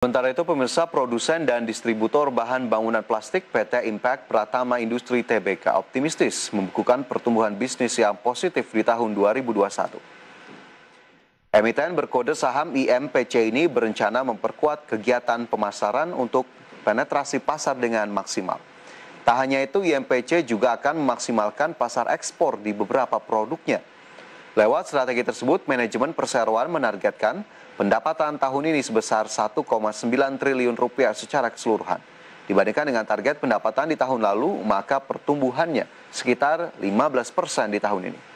Sementara itu, pemirsa produsen dan distributor bahan bangunan plastik PT Impact Pratama Industri TBK optimistis membukukan pertumbuhan bisnis yang positif di tahun 2021. Emiten berkode saham IMPC ini berencana memperkuat kegiatan pemasaran untuk penetrasi pasar dengan maksimal. Tak hanya itu, IMPC juga akan memaksimalkan pasar ekspor di beberapa produknya, Lewat strategi tersebut, manajemen perseroan menargetkan pendapatan tahun ini sebesar 1,9 triliun rupiah secara keseluruhan. Dibandingkan dengan target pendapatan di tahun lalu, maka pertumbuhannya sekitar 15 persen di tahun ini.